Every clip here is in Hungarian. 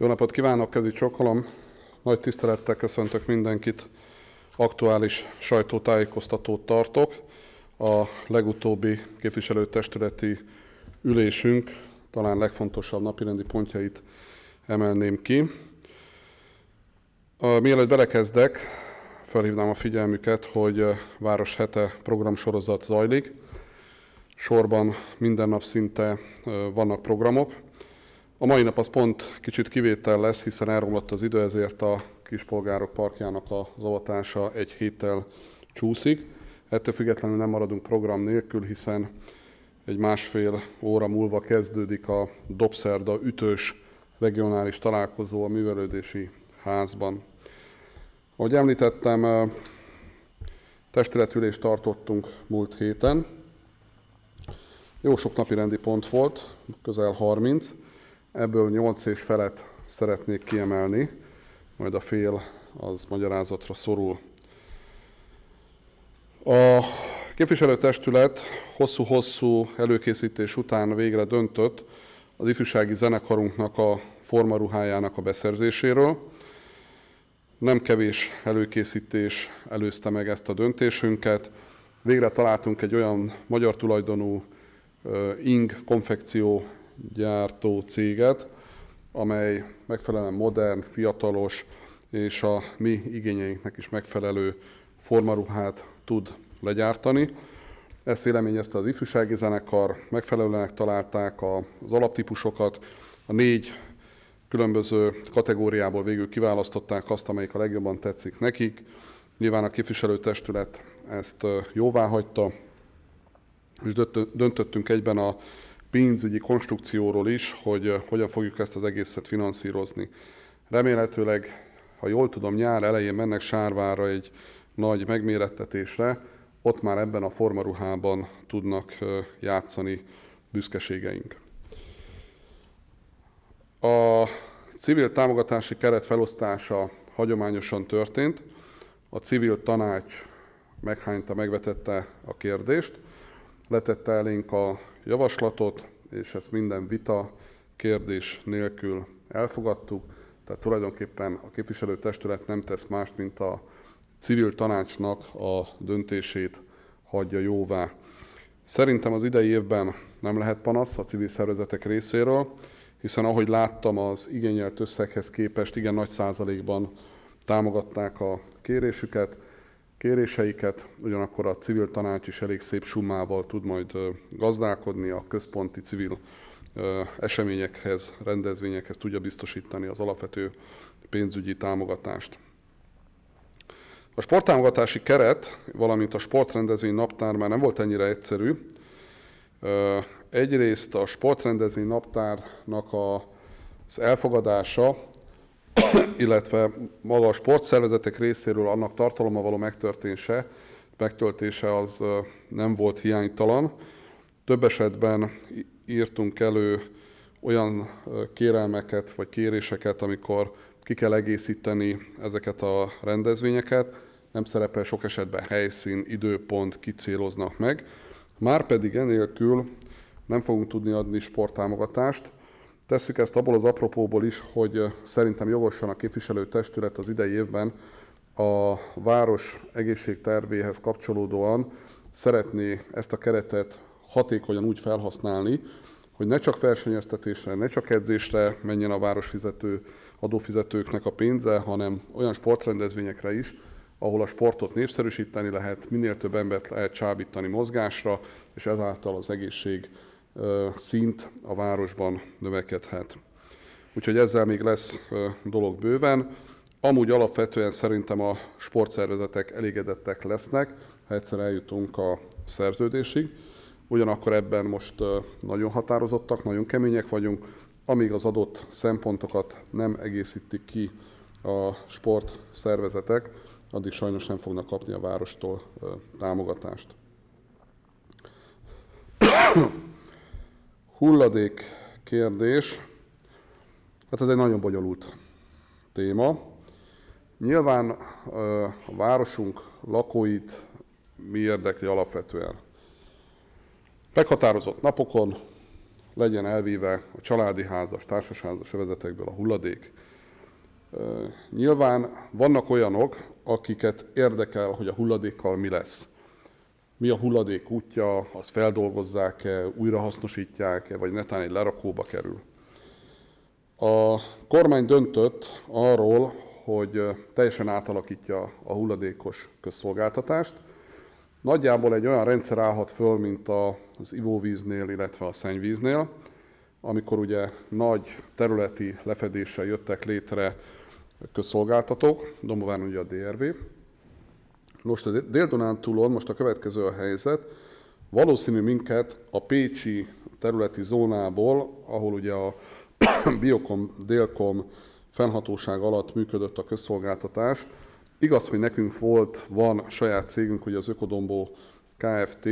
Jó napot kívánok, Kezi Csokolom! Nagy tisztelettel köszöntök mindenkit. Aktuális sajtótájékoztatót tartok. A legutóbbi képviselőtestületi ülésünk talán legfontosabb napirendi pontjait emelném ki. Mielőtt belekezdek, felhívnám a figyelmüket, hogy eh, Város Hete programsorozat zajlik. Sorban minden nap szinte eh, vannak programok a mai nap az pont kicsit kivétel lesz, hiszen elromlott az idő, ezért a Kispolgárok Parkjának a zavatása egy héttel csúszik. Ettől függetlenül nem maradunk program nélkül, hiszen egy másfél óra múlva kezdődik a Dobszerda ütős regionális találkozó a művelődési házban. Ahogy említettem, testületülést tartottunk múlt héten. Jó sok napi rendi pont volt, közel 30. Ebből 8 és felet szeretnék kiemelni, majd a fél az magyarázatra szorul. A képviselőtestület hosszú-hosszú előkészítés után végre döntött az ifjúsági zenekarunknak a formaruhájának a beszerzéséről. Nem kevés előkészítés előzte meg ezt a döntésünket. Végre találtunk egy olyan magyar tulajdonú ing konfekció gyártó céget, amely megfelelően modern, fiatalos és a mi igényeinknek is megfelelő formaruhát tud legyártani. Ezt véleményezte az ifjúsági zenekar, megfelelőnek találták az alaptípusokat, a négy különböző kategóriából végül kiválasztották azt, amelyik a legjobban tetszik nekik. Nyilván a képviselőtestület ezt jóvá hagyta, és döntöttünk egyben a pénzügyi konstrukcióról is, hogy eh, hogyan fogjuk ezt az egészet finanszírozni. Remélhetőleg, ha jól tudom, nyár elején mennek Sárvára egy nagy megmérettetésre, ott már ebben a formaruhában tudnak eh, játszani büszkeségeink. A civil támogatási keret felosztása hagyományosan történt. A civil tanács meghányta, megvetette a kérdést, letette elénk a javaslatot, és ezt minden vita kérdés nélkül elfogadtuk. Tehát tulajdonképpen a képviselőtestület nem tesz mást, mint a civil tanácsnak a döntését hagyja jóvá. Szerintem az idei évben nem lehet panasz a civil szervezetek részéről, hiszen ahogy láttam, az igényelt összeghez képest igen nagy százalékban támogatták a kérésüket kéréseiket, ugyanakkor a civil tanács is elég szép summával tud majd gazdálkodni, a központi civil eseményekhez, rendezvényekhez tudja biztosítani az alapvető pénzügyi támogatást. A sporttámogatási keret, valamint a sportrendezvény naptár már nem volt ennyire egyszerű. Egyrészt a sportrendezvény naptárnak az elfogadása illetve maga a sportszervezetek részéről annak tartalommal való megtörténse, megtöltése az nem volt hiánytalan. Több esetben írtunk elő olyan kérelmeket vagy kéréseket, amikor ki kell egészíteni ezeket a rendezvényeket, nem szerepel sok esetben helyszín, időpont, kicéloznak meg. Márpedig enélkül nem fogunk tudni adni sporttámogatást, Tesszük ezt abból az apropóból is, hogy eh, szerintem jogosan a képviselőtestület az idei évben a város egészségtervéhez kapcsolódóan szeretné ezt a keretet hatékonyan úgy felhasználni, hogy ne csak versenyeztetésre, ne csak edzésre menjen a város fizető, adófizetőknek a pénze, hanem olyan sportrendezvényekre is, ahol a sportot népszerűsíteni lehet, minél több embert lehet csábítani mozgásra, és ezáltal az egészség szint a városban növekedhet. Úgyhogy ezzel még lesz dolog bőven. Amúgy alapvetően szerintem a sportszervezetek elégedettek lesznek, ha egyszer eljutunk a szerződésig. Ugyanakkor ebben most nagyon határozottak, nagyon kemények vagyunk. Amíg az adott szempontokat nem egészítik ki a sportszervezetek, addig sajnos nem fognak kapni a várostól támogatást. Hulladék kérdés, hát ez egy nagyon bonyolult téma. Nyilván a városunk lakóit mi érdekli alapvetően. Meghatározott napokon legyen elvíve a családi házas, társasházas övezetekből a hulladék. Nyilván vannak olyanok, akiket érdekel, hogy a hulladékkal mi lesz mi a hulladék útja, azt feldolgozzák-e, újrahasznosítják-e, vagy netán egy lerakóba kerül. A kormány döntött arról, hogy teljesen átalakítja a hulladékos közszolgáltatást. Nagyjából egy olyan rendszer állhat föl, mint az ivóvíznél, illetve a szennyvíznél, amikor ugye nagy területi lefedéssel jöttek létre közszolgáltatók, Domován ugye a DRV, most a dél túlon most a következő a helyzet. Valószínű minket a Pécsi területi zónából, ahol ugye a Biokom, Délkom fennhatóság alatt működött a közszolgáltatás. Igaz, hogy nekünk volt, van saját cégünk, ugye az Ökodombó Kft.,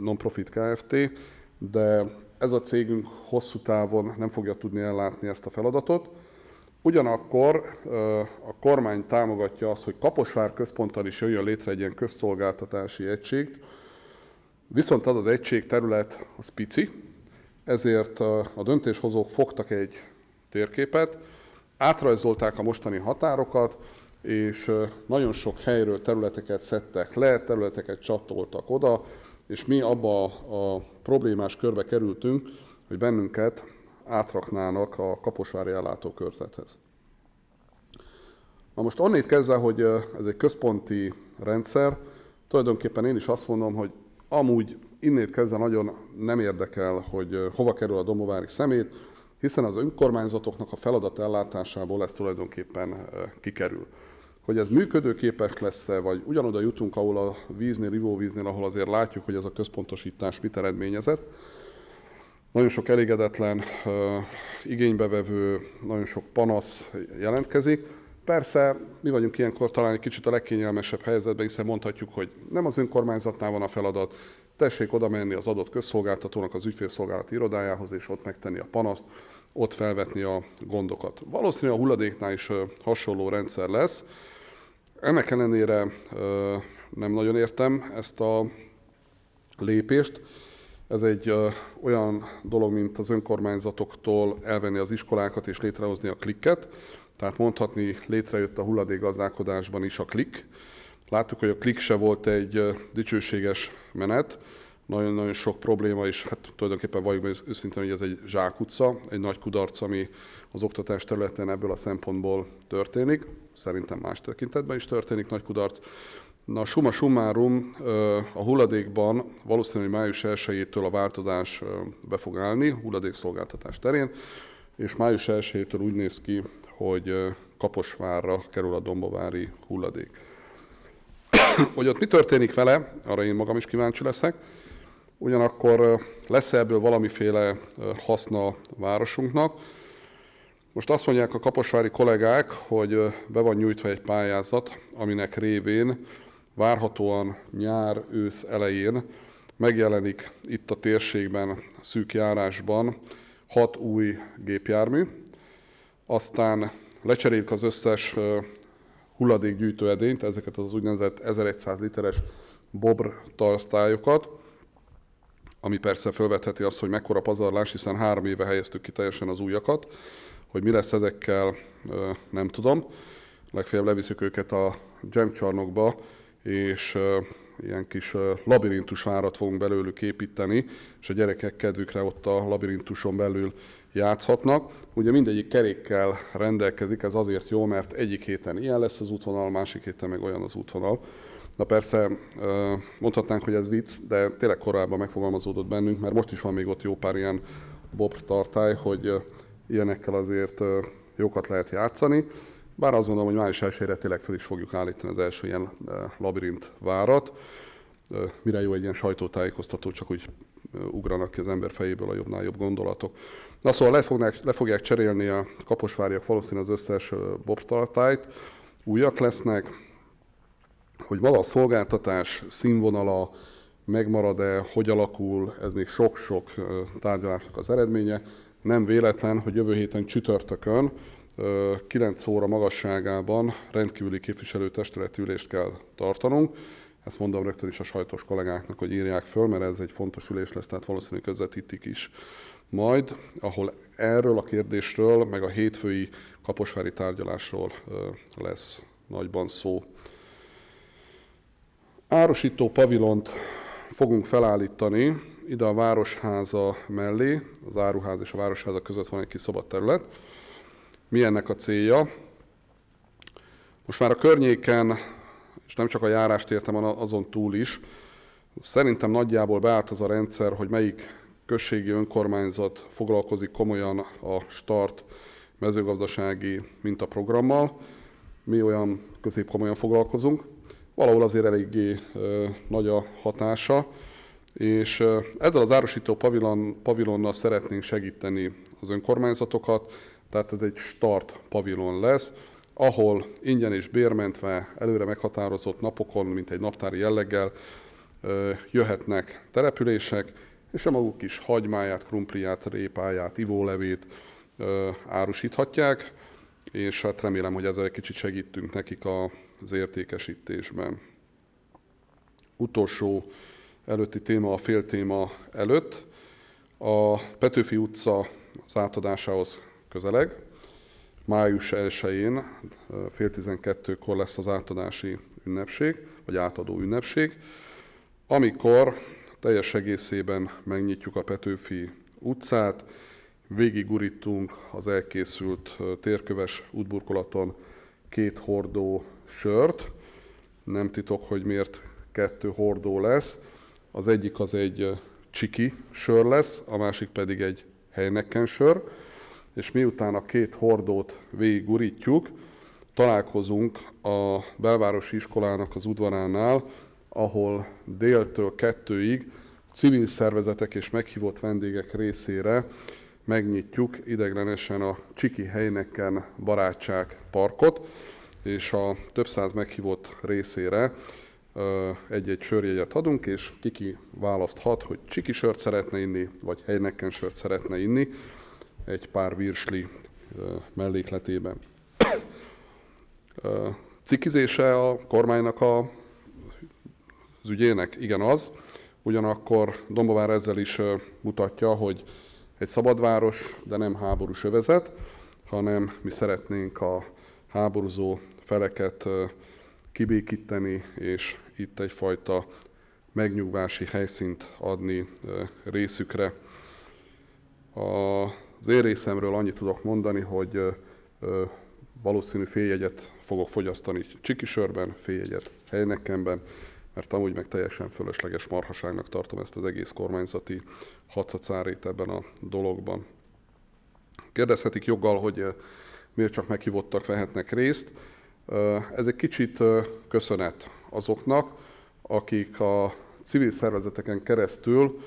non-profit Kft., de ez a cégünk hosszú távon nem fogja tudni ellátni ezt a feladatot. Ugyanakkor a kormány támogatja azt, hogy Kaposvár központtal is jöjjön létre egy ilyen közszolgáltatási egység, viszont az egység terület az pici, ezért a döntéshozók fogtak egy térképet, átrajzolták a mostani határokat, és nagyon sok helyről területeket szedtek le, területeket csatoltak oda, és mi abba a problémás körbe kerültünk, hogy bennünket átraknának a Kaposvári ellátókörzethez. Na most onnét kezdve, hogy ez egy központi rendszer, tulajdonképpen én is azt mondom, hogy amúgy innét kezdve nagyon nem érdekel, hogy hova kerül a domovári szemét, hiszen az önkormányzatoknak a feladat ellátásából ez tulajdonképpen kikerül. Hogy ez működőképes lesz-e, vagy ugyanoda jutunk, ahol a víznél, rivóvíznél, ahol azért látjuk, hogy ez a központosítás mit eredményezett, nagyon sok elégedetlen, igénybevevő, nagyon sok panasz jelentkezik. Persze mi vagyunk ilyenkor talán egy kicsit a legkényelmesebb helyzetben, hiszen mondhatjuk, hogy nem az önkormányzatnál van a feladat, tessék oda menni az adott közszolgáltatónak az ügyfélszolgálati irodájához, és ott megtenni a panaszt, ott felvetni a gondokat. Valószínűleg a hulladéknál is hasonló rendszer lesz. Ennek ellenére nem nagyon értem ezt a lépést. Ez egy ö, olyan dolog, mint az önkormányzatoktól elvenni az iskolákat és létrehozni a klikket. Tehát mondhatni, létrejött a gazdálkodásban is a klik. Láttuk, hogy a klik se volt egy ö, dicsőséges menet, nagyon-nagyon sok probléma, és hát tulajdonképpen valljuk őszintén, hogy ez egy zsákutca, egy nagy kudarc, ami az oktatás területen ebből a szempontból történik. Szerintem más tekintetben is történik nagy kudarc. Na, summa summarum, a hulladékban valószínűleg május 1 a változás be fog állni hulladékszolgáltatás terén, és május 1 úgy néz ki, hogy Kaposvárra kerül a dombovári hulladék. hogy ott mi történik vele, arra én magam is kíváncsi leszek, ugyanakkor lesz -e ebből valamiféle haszna a városunknak. Most azt mondják a kaposvári kollégák, hogy be van nyújtva egy pályázat, aminek révén várhatóan nyár, ősz elején megjelenik itt a térségben, szűk járásban hat új gépjármű, aztán lecserélik az összes hulladékgyűjtő edényt, ezeket az úgynevezett 1100 literes bobr tartályokat, ami persze felvetheti azt, hogy mekkora pazarlás, hiszen három éve helyeztük ki teljesen az újakat, hogy mi lesz ezekkel, nem tudom. Legfeljebb leviszük őket a gemcsarnokba, és ilyen kis labirintus várat fogunk belőlük építeni, és a gyerekek kedvükre ott a labirintuson belül játszhatnak. Ugye mindegyik kerékkel rendelkezik, ez azért jó, mert egyik héten ilyen lesz az útvonal, másik héten meg olyan az útvonal. Na persze mondhatnánk, hogy ez vicc, de tényleg korábban megfogalmazódott bennünk, mert most is van még ott jó pár ilyen bob tartály, hogy ilyenekkel azért jókat lehet játszani. Bár azt gondolom, hogy május 1 tényleg fel is fogjuk állítani az első ilyen eh, labirint várat. Eh, mire jó egy ilyen sajtótájékoztató, csak úgy eh, ugranak ki az ember fejéből a jobbnál jobb gondolatok. Na szóval le, fogják, le fogják cserélni a kaposváriak valószínűleg az összes bobtartályt, újak lesznek, hogy maga a szolgáltatás színvonala megmarad-e, hogy alakul, ez még sok-sok tárgyalásnak az eredménye. Nem véletlen, hogy jövő héten csütörtökön 9 óra magasságában rendkívüli képviselőtestületi ülést kell tartanunk. Ezt mondom rögtön is a sajtos kollégáknak, hogy írják föl, mert ez egy fontos ülés lesz, tehát valószínűleg közvetítik is majd, ahol erről a kérdésről, meg a hétfői kaposvári tárgyalásról lesz nagyban szó. Árosító pavilont fogunk felállítani, ide a Városháza mellé, az Áruház és a Városháza között van egy kis szabad terület, mi ennek a célja? Most már a környéken, és nem csak a járást értem, hanem azon túl is, szerintem nagyjából beállt az a rendszer, hogy melyik községi önkormányzat foglalkozik komolyan a start mezőgazdasági mintaprogrammal. Mi olyan középkomolyan foglalkozunk. Valahol azért eléggé ö, nagy a hatása, és ö, ezzel az árosító pavilon, pavilonnal szeretnénk segíteni az önkormányzatokat, tehát ez egy start pavilon lesz, ahol ingyen és bérmentve, előre meghatározott napokon, mint egy naptári jelleggel jöhetnek települések, és a maguk is hagymáját, krumpliát, répáját, ivólevét árusíthatják, és hát remélem, hogy ezzel egy kicsit segítünk nekik az értékesítésben. Utolsó előtti téma a fél téma előtt. A Petőfi utca az átadásához közeleg. Május 1-én fél 12-kor lesz az átadási ünnepség, vagy átadó ünnepség, amikor teljes egészében megnyitjuk a Petőfi utcát, végigurítunk az elkészült térköves útburkolaton két hordó sört. Nem titok, hogy miért kettő hordó lesz. Az egyik az egy csiki sör lesz, a másik pedig egy helynekken sör és miután a két hordót végigurítjuk, találkozunk a belvárosi iskolának az udvaránál, ahol déltől kettőig civil szervezetek és meghívott vendégek részére megnyitjuk ideglenesen a Csiki Helyneken Barátság Parkot, és a több száz meghívott részére egy-egy sörjegyet adunk, és kiki választhat, hogy csiki sört szeretne inni, vagy helyneken sört szeretne inni egy pár virsli mellékletében. Cikizése a kormánynak a, az ügyének? Igen, az. Ugyanakkor Dombovár ezzel is mutatja, hogy egy szabad város, de nem háborús övezet, hanem mi szeretnénk a háborúzó feleket kibékíteni, és itt egyfajta megnyugvási helyszínt adni részükre. A az én részemről annyit tudok mondani, hogy valószínű féljegyet fogok fogyasztani csikisörben, féljegyet helynekemben, mert amúgy meg teljesen fölösleges marhaságnak tartom ezt az egész kormányzati hadszacárét ebben a dologban. Kérdezhetik joggal, hogy miért csak meghívottak vehetnek részt. Ez egy kicsit köszönet azoknak, akik a civil szervezeteken keresztül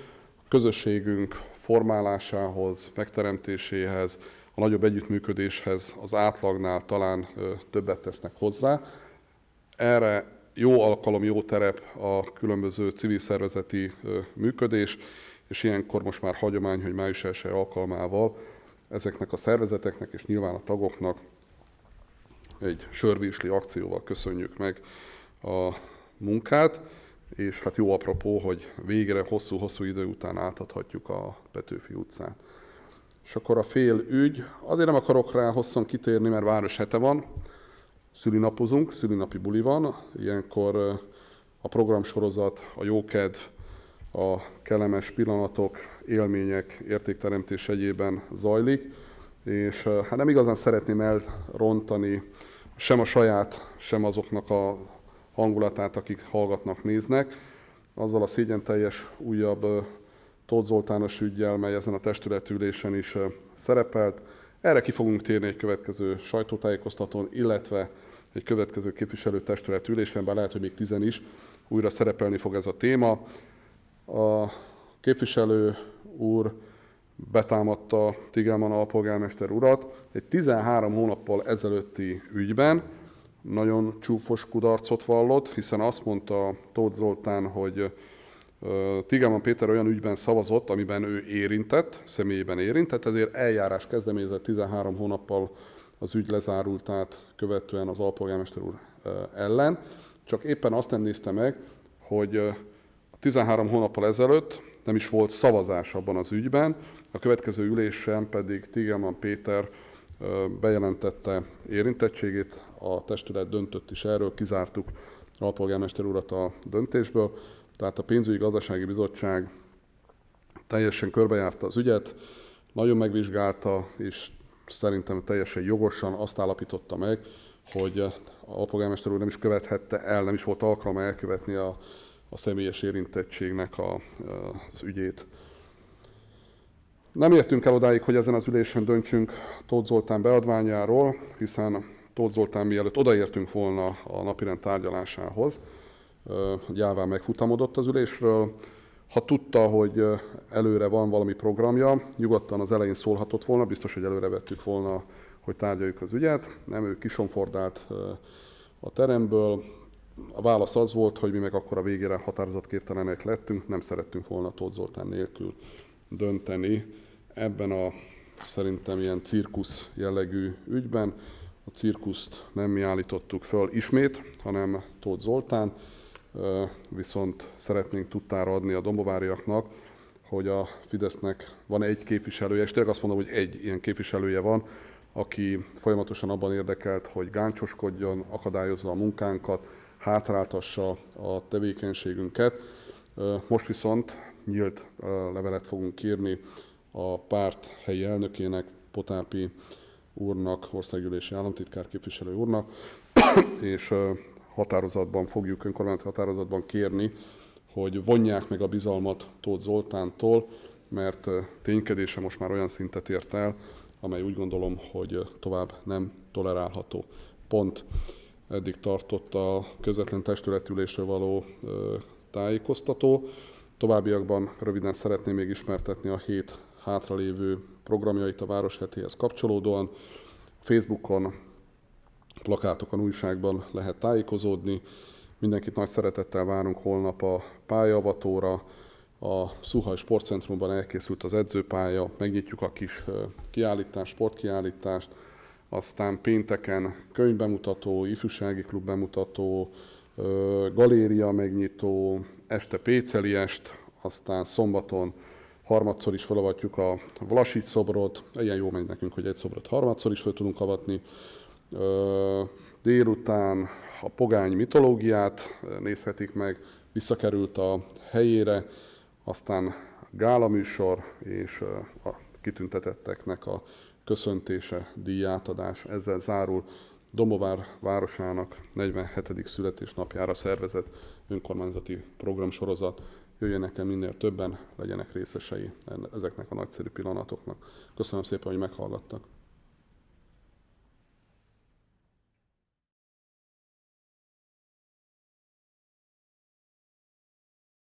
közösségünk formálásához, megteremtéséhez, a nagyobb együttműködéshez az átlagnál talán többet tesznek hozzá. Erre jó alkalom, jó terep a különböző civil szervezeti működés, és ilyenkor most már hagyomány, hogy május első alkalmával ezeknek a szervezeteknek és nyilván a tagoknak egy sörvésli akcióval köszönjük meg a munkát és hát jó apropó, hogy végre hosszú-hosszú idő után átadhatjuk a Petőfi utcát. És akkor a fél ügy, azért nem akarok rá hosszan kitérni, mert város hete van, szülinapozunk, szülinapi buli van, ilyenkor eh, a programsorozat, a jókedv, a kellemes pillanatok, élmények, értékteremtés egyében zajlik, és eh, hát nem igazán szeretném elrontani sem a saját, sem azoknak a hangulatát, akik hallgatnak, néznek. Azzal a szégyen teljes újabb Tóth Zoltános ügyjel, mely ezen a testületülésen is szerepelt. Erre ki fogunk térni egy következő sajtótájékoztatón, illetve egy következő képviselő testületülésen bár lehet, hogy még tizen is újra szerepelni fog ez a téma. A képviselő úr betámadta Tigelman alpolgármester urat egy 13 hónappal ezelőtti ügyben, nagyon csúfos kudarcot vallott, hiszen azt mondta Tóth Zoltán, hogy Tigelman Péter olyan ügyben szavazott, amiben ő érintett, személyében érintett, ezért eljárás kezdeményezett 13 hónappal az ügy lezárultát követően az alpolgármester úr ellen. Csak éppen azt nem nézte meg, hogy 13 hónappal ezelőtt nem is volt szavazás abban az ügyben, a következő ülésen pedig Tigelman Péter bejelentette érintettségét, a testület döntött is erről, kizártuk a polgármester urat a döntésből, tehát a pénzügyi gazdasági bizottság teljesen körbejárta az ügyet, nagyon megvizsgálta, és szerintem teljesen jogosan azt állapította meg, hogy a alpolgármester úr nem is követhette el, nem is volt alkalma elkövetni a, a személyes érintettségnek a, az ügyét. Nem értünk el odáig, hogy ezen az ülésen döntsünk Tóth Zoltán beadványáról, hiszen Tóth Zoltán mielőtt odaértünk volna a napirend tárgyalásához, gyáván megfutamodott az ülésről. Ha tudta, hogy előre van valami programja, nyugodtan az elején szólhatott volna, biztos, hogy előre vettük volna, hogy tárgyaljuk az ügyet. Nem, ő kisonfordált a teremből. A válasz az volt, hogy mi meg akkor a végére határozatképtelenek lettünk, nem szerettünk volna Tóth Zoltán nélkül dönteni ebben a szerintem ilyen cirkusz jellegű ügyben. A cirkuszt nem mi állítottuk föl ismét, hanem Tóth Zoltán, viszont szeretnénk tudtára adni a dombováriaknak, hogy a Fidesznek van egy képviselője, és tényleg azt mondom, hogy egy ilyen képviselője van, aki folyamatosan abban érdekelt, hogy gáncsoskodjon, akadályozza a munkánkat, hátráltassa a tevékenységünket. Most viszont nyílt levelet fogunk írni a párt helyi elnökének, Potápi úrnak, országgyűlési államtitkár képviselő úrnak, és határozatban fogjuk, önkormányzati határozatban kérni, hogy vonják meg a bizalmat Tóth Zoltántól, mert ténykedése most már olyan szintet ért el, amely úgy gondolom, hogy tovább nem tolerálható. Pont eddig tartott a közvetlen testületülésre való tájékoztató. Továbbiakban röviden szeretném még ismertetni a hét hátralévő programjait a város hetéhez kapcsolódóan. Facebookon, plakátokon, újságban lehet tájékozódni. Mindenkit nagy szeretettel várunk holnap a pályavatóra. A Szuhaj Sportcentrumban elkészült az edzőpálya, megnyitjuk a kis kiállítást, sportkiállítást, aztán pénteken könyvbemutató, ifjúsági klub bemutató, galéria megnyitó, este péceliest, aztán szombaton harmadszor is felavatjuk a Vlasic szobrot, ilyen jó megy nekünk, hogy egy szobrot harmadszor is fel tudunk avatni. Délután a pogány mitológiát nézhetik meg, visszakerült a helyére, aztán gála műsor és a kitüntetetteknek a köszöntése, díjátadás, ezzel zárul Domovár városának 47. születésnapjára szervezett önkormányzati programsorozat jöjjenek el minél többen, legyenek részesei ezeknek a nagyszerű pillanatoknak. Köszönöm szépen, hogy meghallgattak.